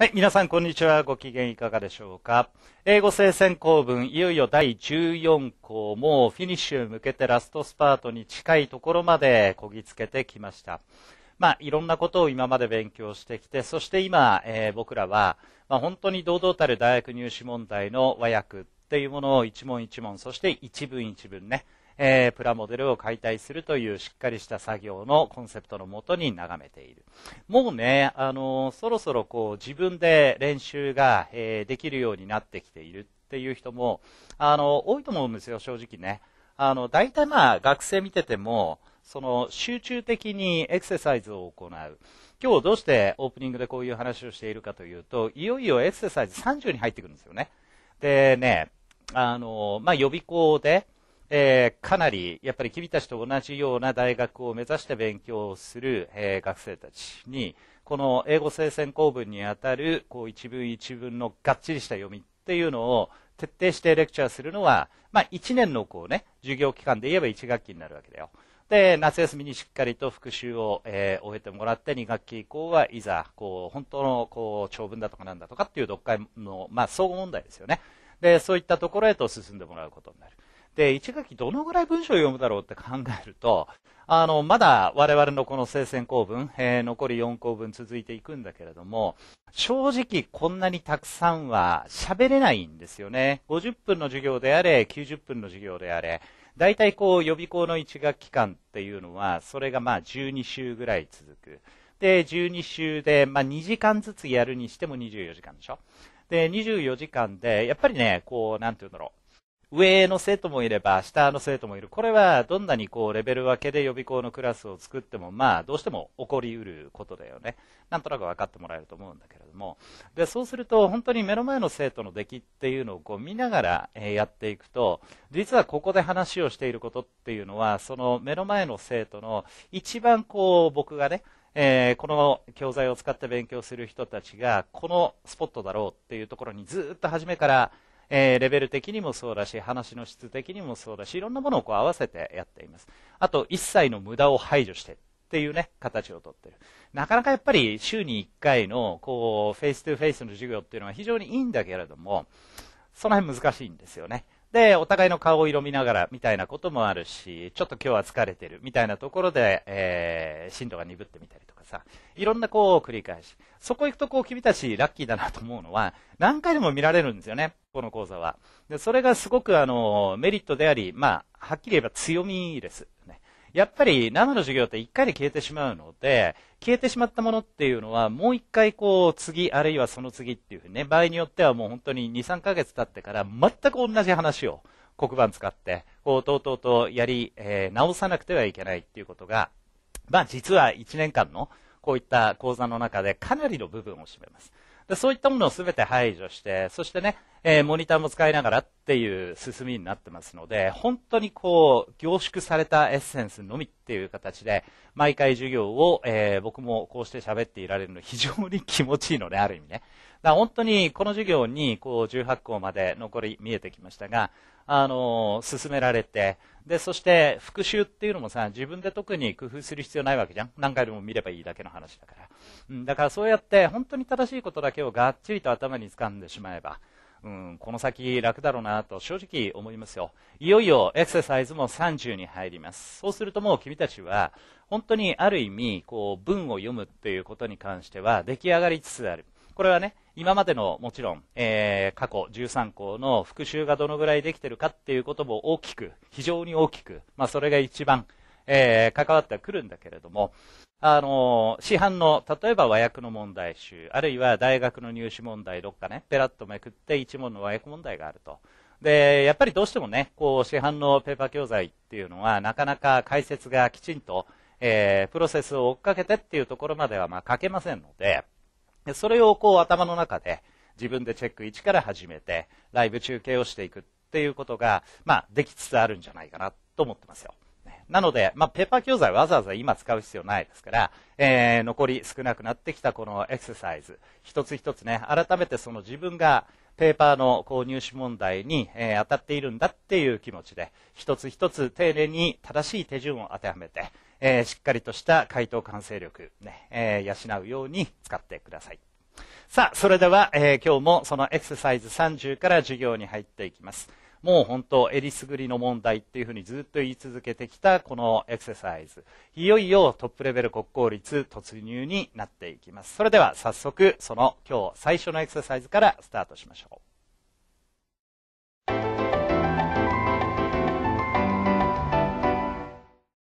はい、皆さんこんにちは。ご機嫌いかがでしょうか。英語生戦公文、いよいよ第14項もフィニッシュへ向けてラストスパートに近いところまでこぎつけてきました。まあ、いろんなことを今まで勉強してきて、そして今、えー、僕らは、まあ、本当に堂々たる大学入試問題の和訳っていうものを一問一問、そして一文一文ね、えー、プラモデルを解体するというしっかりした作業のコンセプトのもとに眺めている。もうね、あのそろそろこう自分で練習が、えー、できるようになってきているっていう人も、あの、多いと思うんですよ、正直ね。あの、大体まあ、学生見てても、その、集中的にエクササイズを行う。今日どうしてオープニングでこういう話をしているかというと、いよいよエクササイズ30に入ってくるんですよね。でね、あの、まあ、予備校で、えー、かなり、やっぱり君たちと同じような大学を目指して勉強する、えー、学生たちに、この英語生戦公文にあたる、こう一文一文のがっちりした読みっていうのを徹底してレクチャーするのは、まあ1年のこうね、授業期間で言えば1学期になるわけだよ。で、夏休みにしっかりと復習を、えー、終えてもらって、2学期以降はいざ、こう、本当の、こう、長文だとかなんだとかっていう読解の、まあ、総合問題ですよね。で、そういったところへと進んでもらうことになる。で、1学期どのぐらい文章を読むだろうって考えると、あの、まだ我々のこの生鮮公文、えー、残り4公文続いていくんだけれども、正直こんなにたくさんは喋れないんですよね。50分の授業であれ、90分の授業であれ、大体こう予備校の1学期間っていうのは、それがまあ12週ぐらい続く。で、12週で、まあ2時間ずつやるにしても24時間でしょ。で、24時間で、やっぱりね、こう、なんて言うんだろう。上の生徒もいれば下の生徒もいる。これはどんなにこうレベル分けで予備校のクラスを作っても、まあどうしても起こりうることだよね。なんとなく分かってもらえると思うんだけれども。で、そうすると本当に目の前の生徒の出来っていうのをこう見ながらやっていくと、実はここで話をしていることっていうのは、その目の前の生徒の一番こう僕がね、えー、この教材を使って勉強する人たちが、このスポットだろうっていうところにずっと初めからえー、レベル的にもそうだし、話の質的にもそうだし、いろんなものをこう合わせてやっています。あと、一切の無駄を排除してっていうね、形をとってる。なかなかやっぱり週に1回の、こう、フェイス2フェイスの授業っていうのは非常にいいんだけれども、その辺難しいんですよね。で、お互いの顔色見ながらみたいなこともあるし、ちょっと今日は疲れてるみたいなところで、えー、進度が鈍ってみたりとかさ、いろんなこう繰り返し。そこ行くとこう君たちラッキーだなと思うのは、何回でも見られるんですよね、この講座は。で、それがすごくあの、メリットであり、まあ、はっきり言えば強みです。やっぱり生の授業って一回で消えてしまうので、消えてしまったものっていうのは、もう一回こう、次、あるいはその次っていうふうにね、場合によってはもう本当に2、3ヶ月経ってから、全く同じ話を黒板使って、こう、とうとうとやり、えー、直さなくてはいけないっていうことが、まあ実は1年間の、こういった講座の中でかなりの部分を占めます。でそういったものを全て排除して、そしてね、えー、モニターも使いながらっていう進みになってますので、本当にこう、凝縮されたエッセンスのみっていう形で、毎回授業を、えー、僕もこうして喋っていられるの非常に気持ちいいので、ある意味ね。だ本当にこの授業にこう18校まで残り見えてきましたが、あのー、進められて、で、そして復習っていうのもさ、自分で特に工夫する必要ないわけじゃん。何回でも見ればいいだけの話だから。うん、だからそうやって本当に正しいことだけをがっちりと頭に掴んでしまえば、うん、この先楽だろうなと正直思いますよ。いよいよエクササイズも30に入ります。そうするともう君たちは、本当にある意味、こう、文を読むっていうことに関しては出来上がりつつある。これはね、今までのもちろん、えー、過去13校の復習がどのぐらいできてるかっていうことも大きく、非常に大きく、まあそれが一番、えー、関わってくるんだけれども、あの、市販の、例えば和訳の問題集、あるいは大学の入試問題、どっかね、ペラッとめくって一問の和訳問題があると。で、やっぱりどうしてもね、こう、市販のペーパー教材っていうのは、なかなか解説がきちんと、えー、プロセスを追っかけてっていうところまでは、まあ、書けませんので、それをこう、頭の中で、自分でチェック1から始めて、ライブ中継をしていくっていうことが、まあ、できつつあるんじゃないかなと思ってますよ。なので、まあ、ペーパー教材わざわざ今使う必要ないですから、えー、残り少なくなってきたこのエクササイズ、一つ一つね、改めてその自分がペーパーの購入試問題に、えー、当たっているんだっていう気持ちで、一つ一つ丁寧に正しい手順を当てはめて、えー、しっかりとした回答完成力ね、えー、養うように使ってください。さあ、それでは、え今日もそのエクササイズ30から授業に入っていきます。もう本当、えりすぐりの問題っていうふうにずっと言い続けてきたこのエクササイズ。いよいよトップレベル国公立突入になっていきます。それでは早速、その今日最初のエクササイズからスタートしましょう。